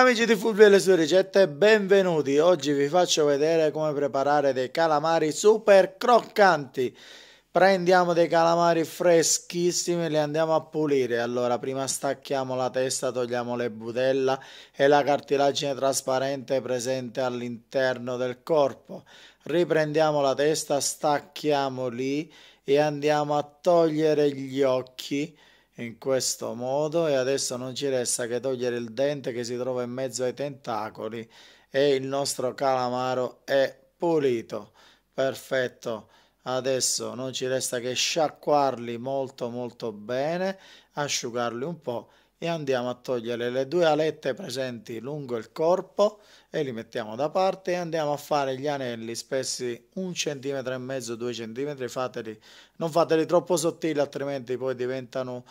Amici di Fulvio e le sue ricette, benvenuti! Oggi vi faccio vedere come preparare dei calamari super croccanti. Prendiamo dei calamari freschissimi e li andiamo a pulire. Allora, prima stacchiamo la testa, togliamo le budella e la cartilagine trasparente presente all'interno del corpo. Riprendiamo la testa, stacchiamo lì e andiamo a togliere gli occhi in questo modo e adesso non ci resta che togliere il dente che si trova in mezzo ai tentacoli e il nostro calamaro è pulito. Perfetto. Adesso non ci resta che sciacquarli molto molto bene, asciugarli un po' e andiamo a togliere le due alette presenti lungo il corpo e li mettiamo da parte e andiamo a fare gli anelli spessi un centimetro e mezzo, due centimetri, fateli, non fateli troppo sottili altrimenti poi diventano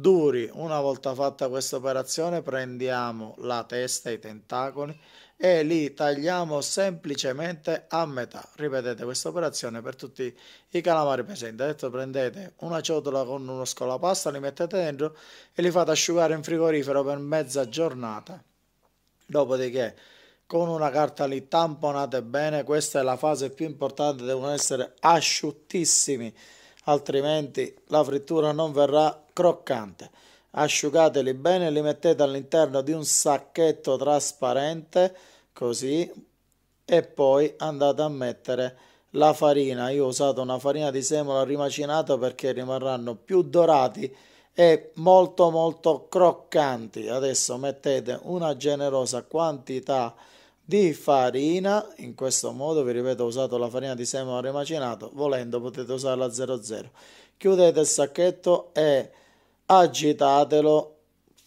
duri. Una volta fatta questa operazione prendiamo la testa, i tentacoli e li tagliamo semplicemente a metà. Ripetete questa operazione per tutti i calamari presenti. Adesso prendete una ciotola con uno scolapasta, li mettete dentro e li fate asciugare in frigorifero per mezza giornata. Dopodiché con una carta li tamponate bene, questa è la fase più importante, devono essere asciuttissimi altrimenti la frittura non verrà croccante. Asciugateli bene e li mettete all'interno di un sacchetto trasparente, così, e poi andate a mettere la farina. Io ho usato una farina di semola rimacinata perché rimarranno più dorati e molto molto croccanti. Adesso mettete una generosa quantità di di farina, in questo modo vi ripeto ho usato la farina di semola remacinato, volendo potete usarla a 00. Chiudete il sacchetto e agitatelo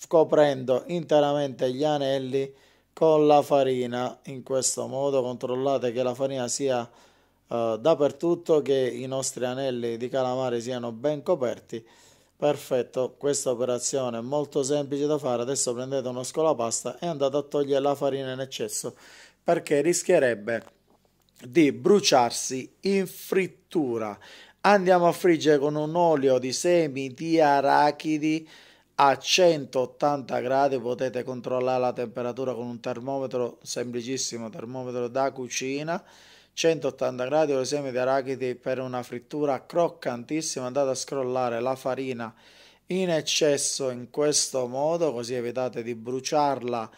coprendo interamente gli anelli con la farina, in questo modo controllate che la farina sia eh, dappertutto, che i nostri anelli di calamare siano ben coperti Perfetto, questa operazione è molto semplice da fare, adesso prendete uno scolapasta e andate a togliere la farina in eccesso perché rischierebbe di bruciarsi in frittura. Andiamo a friggere con un olio di semi di arachidi a 180 gradi, potete controllare la temperatura con un termometro semplicissimo, termometro da cucina 180 gradi lo seme di arachidi per una frittura croccantissima andate a scrollare la farina in eccesso in questo modo così evitate di bruciarla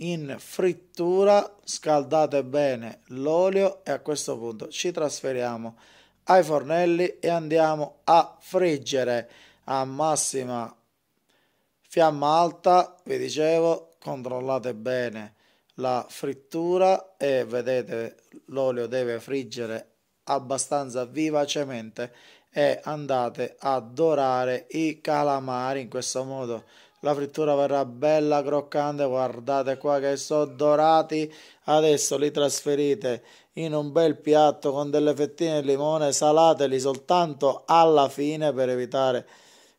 in frittura scaldate bene l'olio e a questo punto ci trasferiamo ai fornelli e andiamo a friggere a massima fiamma alta vi dicevo controllate bene la frittura e vedete l'olio deve friggere abbastanza vivacemente e andate a dorare i calamari in questo modo la frittura verrà bella croccante guardate qua che sono dorati adesso li trasferite in un bel piatto con delle fettine di limone salateli soltanto alla fine per evitare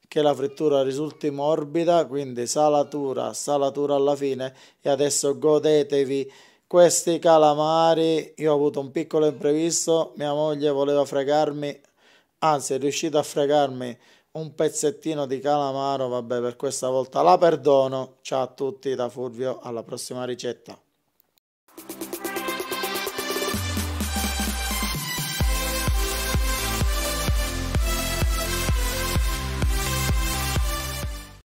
che la frittura risulti morbida, quindi salatura, salatura alla fine e adesso godetevi questi calamari. Io ho avuto un piccolo imprevisto, mia moglie voleva fregarmi, anzi è riuscita a fregarmi un pezzettino di calamaro, vabbè per questa volta la perdono. Ciao a tutti da Fulvio, alla prossima ricetta.